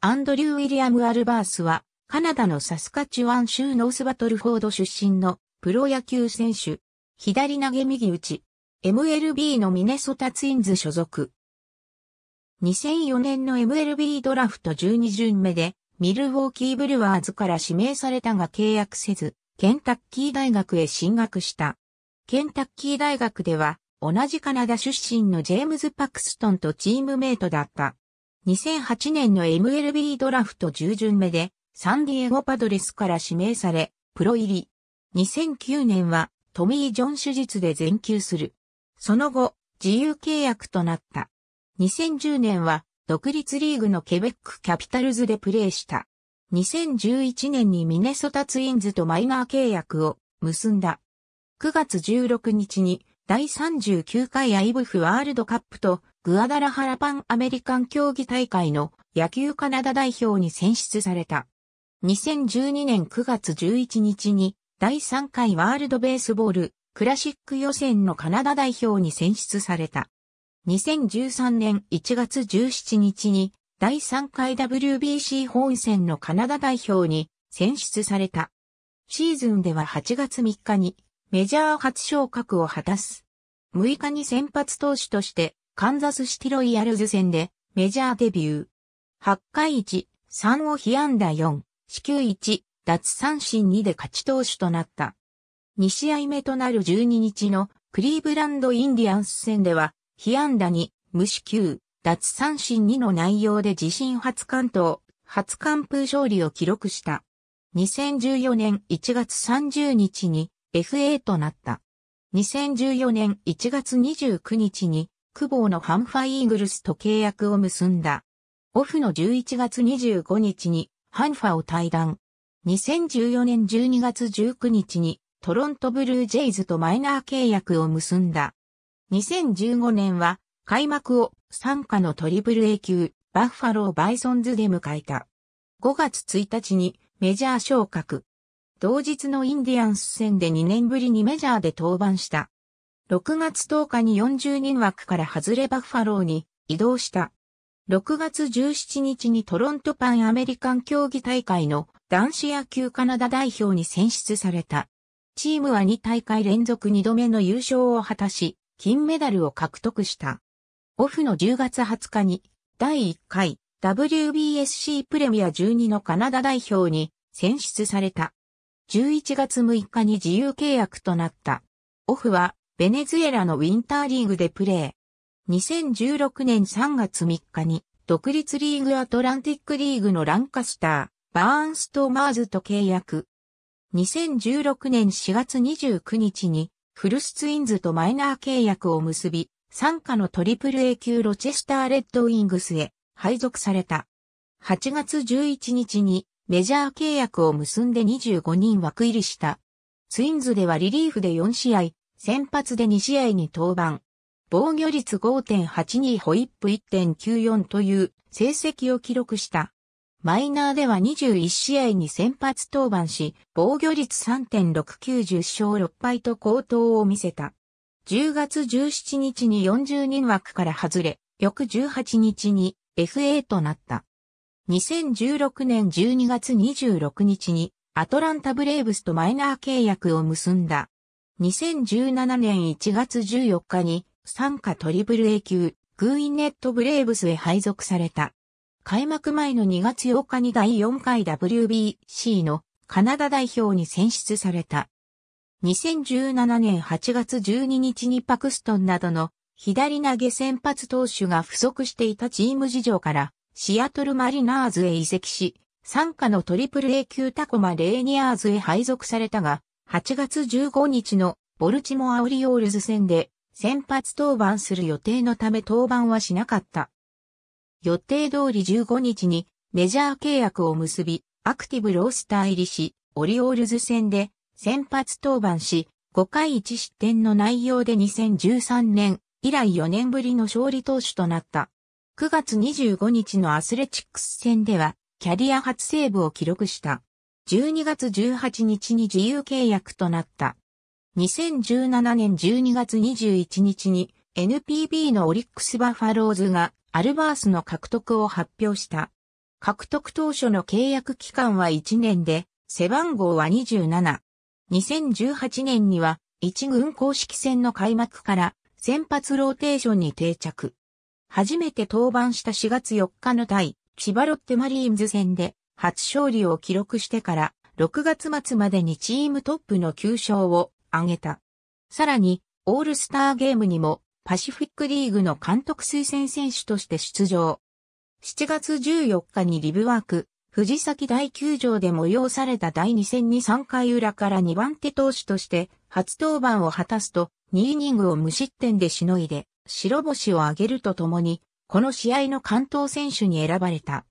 アンドリュー・ウィリアム・アルバースは、カナダのサスカチュワン州ノースバトルフォード出身のプロ野球選手、左投げ右打ち、MLB のミネソタツインズ所属。2004年の MLB ドラフト12巡目で、ミルウォーキー・ブルワーズから指名されたが契約せず、ケンタッキー大学へ進学した。ケンタッキー大学では、同じカナダ出身のジェームズ・パクストンとチームメイトだった。2008年の MLB ドラフト10巡目でサンディエゴパドレスから指名され、プロ入り。2009年はトミー・ジョン手術で全休する。その後、自由契約となった。2010年は独立リーグのケベックキャピタルズでプレーした。2011年にミネソタツインズとマイナー契約を結んだ。9月16日に第39回アイブフワールドカップとグアダラハラパンアメリカン競技大会の野球カナダ代表に選出された。2012年9月11日に第3回ワールドベースボールクラシック予選のカナダ代表に選出された。2013年1月17日に第3回 WBC 本戦のカナダ代表に選出された。シーズンでは8月3日にメジャー初昇格を果たす。6日に先発投手としてカンザスシティロイヤルズ戦でメジャーデビュー。8回1、3を被安打4、四球1、奪三振2で勝ち投手となった。2試合目となる12日のクリーブランドインディアンス戦では、被安打2、無四球、奪三振2の内容で自身初関東、初完封勝利を記録した。2014年1月30日に FA となった。2014年1月29日に久保のハンファイーグルスと契約を結んだ。オフの11月25日にハンファを退団。2014年12月19日にトロントブルージェイズとマイナー契約を結んだ。2015年は開幕を参加のトリプル A 級バッファローバイソンズで迎えた。5月1日にメジャー昇格。同日のインディアンス戦で2年ぶりにメジャーで登板した。6月10日に40人枠から外れバッファローに移動した。6月17日にトロントパンアメリカン競技大会の男子野球カナダ代表に選出された。チームは2大会連続2度目の優勝を果たし、金メダルを獲得した。オフの10月20日に第1回 WBSC プレミア12のカナダ代表に選出された。11月6日に自由契約となった。オフはベネズエラのウィンターリーグでプレー。2016年3月3日に、独立リーグアトランティックリーグのランカスター、バーンストーマーズと契約。2016年4月29日に、フルスツインズとマイナー契約を結び、参加のトリプル A 級ロチェスターレッドウィングスへ配属された。8月11日にメジャー契約を結んで25人枠入りした。ツインズではリリーフで4試合、先発で2試合に登板。防御率5.82ホイップ1.94という成績を記録した。マイナーでは21試合に先発登板し、防御率3.690勝6敗と好投を見せた。10月17日に40人枠から外れ、翌18日に FA となった。2016年12月26日にアトランタブレーブスとマイナー契約を結んだ。2017年1月14日に、参加トリプル A 級、グーインネットブレーブスへ配属された。開幕前の2月8日に第4回 WBC のカナダ代表に選出された。2017年8月12日にパクストンなどの左投げ先発投手が不足していたチーム事情からシアトルマリナーズへ移籍し、参加のトリプル A 級タコマレーニアーズへ配属されたが、8月15日のボルチモア・オリオールズ戦で先発登板する予定のため登板はしなかった。予定通り15日にメジャー契約を結び、アクティブロースター入りし、オリオールズ戦で先発登板し、5回1失点の内容で2013年以来4年ぶりの勝利投手となった。9月25日のアスレチックス戦では、キャリア初セーブを記録した。12月18日に自由契約となった。2017年12月21日に NPB のオリックスバファローズがアルバースの獲得を発表した。獲得当初の契約期間は1年で、背番号は27。2018年には1軍公式戦の開幕から先発ローテーションに定着。初めて登板した4月4日の対千葉ロッテマリーンズ戦で初勝利を記録してから6月末までにチームトップの9勝を挙げた。さらに、オールスターゲームにもパシフィックリーグの監督推薦選手として出場。7月14日にリブワーク、藤崎大球場で催された第2戦に3回裏から2番手投手として初登板を果たすと2イニングを無失点でしのいで白星を挙げるとともにこの試合の関東選手に選ばれた。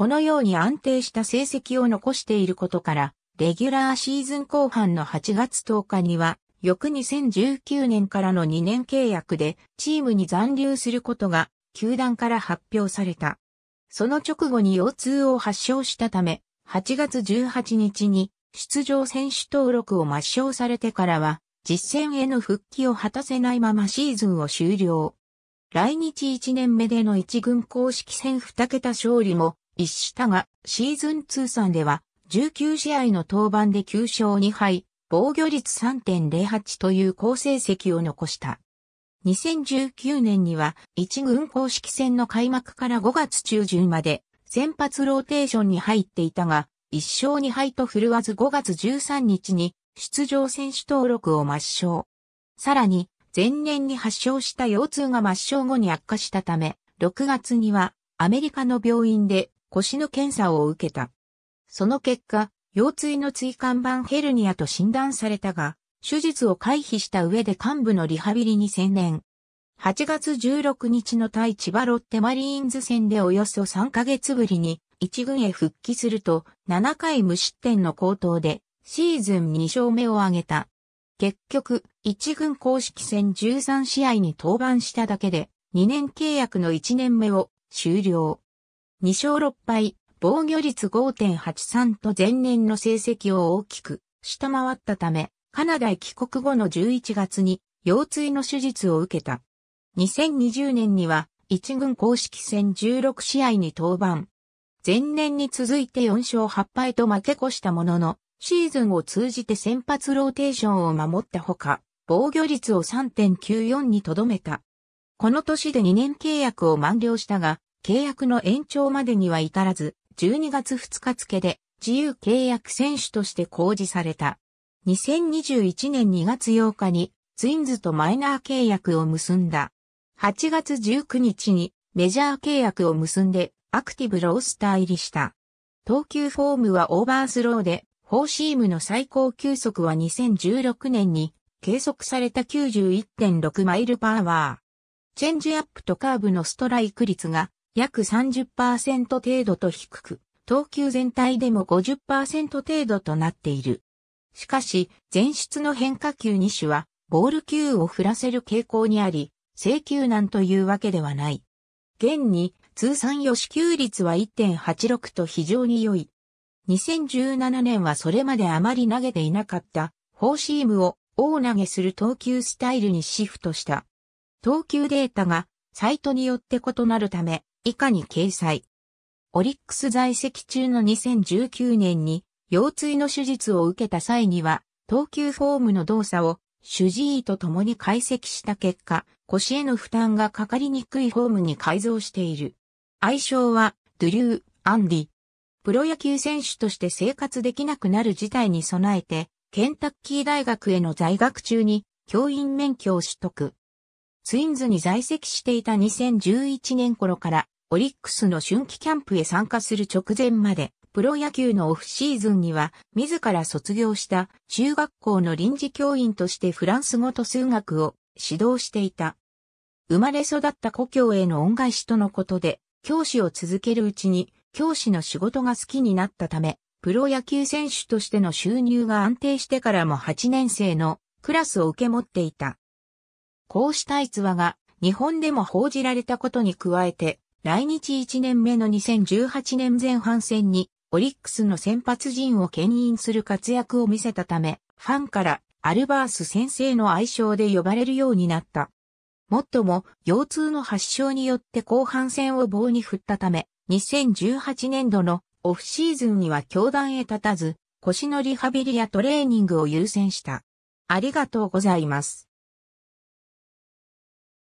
このように安定した成績を残していることから、レギュラーシーズン後半の8月10日には、翌2019年からの2年契約でチームに残留することが球団から発表された。その直後に腰痛を発症したため、8月18日に出場選手登録を抹消されてからは、実戦への復帰を果たせないままシーズンを終了。来日1年目での1軍公式戦2桁勝利も一したが、シーズン通算では、19試合の登板で9勝2敗、防御率3.08という好成績を残した。2019年には一軍公式戦の開幕から5月中旬まで先発ローテーションに入っていたが、1勝2敗と振るわず5月13日に出場選手登録を抹消。さらに、前年に発症した腰痛が抹消後に悪化したため、6月にはアメリカの病院で腰の検査を受けた。その結果、腰椎の椎間板ヘルニアと診断されたが、手術を回避した上で幹部のリハビリに専念。8月16日の対千葉ロッテマリーンズ戦でおよそ3ヶ月ぶりに1軍へ復帰すると7回無失点の高騰でシーズン2勝目を挙げた。結局、1軍公式戦13試合に登板しただけで2年契約の1年目を終了。2勝6敗、防御率5.83と前年の成績を大きく下回ったため、カナダへ帰国後の11月に腰椎の手術を受けた。2020年には1軍公式戦16試合に登板。前年に続いて4勝8敗と負け越したものの、シーズンを通じて先発ローテーションを守ったほか、防御率を3.94にとどめた。この年で2年契約を満了したが、契約の延長までには至らず、12月2日付で自由契約選手として公示された。2021年2月8日にツインズとマイナー契約を結んだ。8月19日にメジャー契約を結んでアクティブロースター入りした。投球フォームはオーバースローで、フォーシームの最高球速は2016年に計測された91.6マイルパワー。チェンジアップとカーブのストライク率が約30%程度と低く、投球全体でも50%程度となっている。しかし、前出の変化球2種は、ボール球を振らせる傾向にあり、制球難というわけではない。現に、通算予支給率は1.86と非常に良い。2017年はそれまであまり投げていなかった、フォーシームを大投げする投球スタイルにシフトした。投球データがサイトによって異なるため、以下に掲載。オリックス在籍中の2019年に腰椎の手術を受けた際には、投球フォームの動作を主治医と共に解析した結果、腰への負担がかかりにくいフォームに改造している。愛称は、ドゥリュー・アンディ。プロ野球選手として生活できなくなる事態に備えて、ケンタッキー大学への在学中に教員免許を取得。ツインズに在籍していた2011年頃から、オリックスの春季キャンプへ参加する直前まで、プロ野球のオフシーズンには、自ら卒業した中学校の臨時教員としてフランス語と数学を指導していた。生まれ育った故郷への恩返しとのことで、教師を続けるうちに、教師の仕事が好きになったため、プロ野球選手としての収入が安定してからも8年生のクラスを受け持っていた。こうした逸話が日本でも報じられたことに加えて、来日1年目の2018年前半戦にオリックスの先発陣を牽引する活躍を見せたため、ファンからアルバース先生の愛称で呼ばれるようになった。もっとも、腰痛の発症によって後半戦を棒に振ったため、2018年度のオフシーズンには教団へ立たず、腰のリハビリやトレーニングを優先した。ありがとうございます。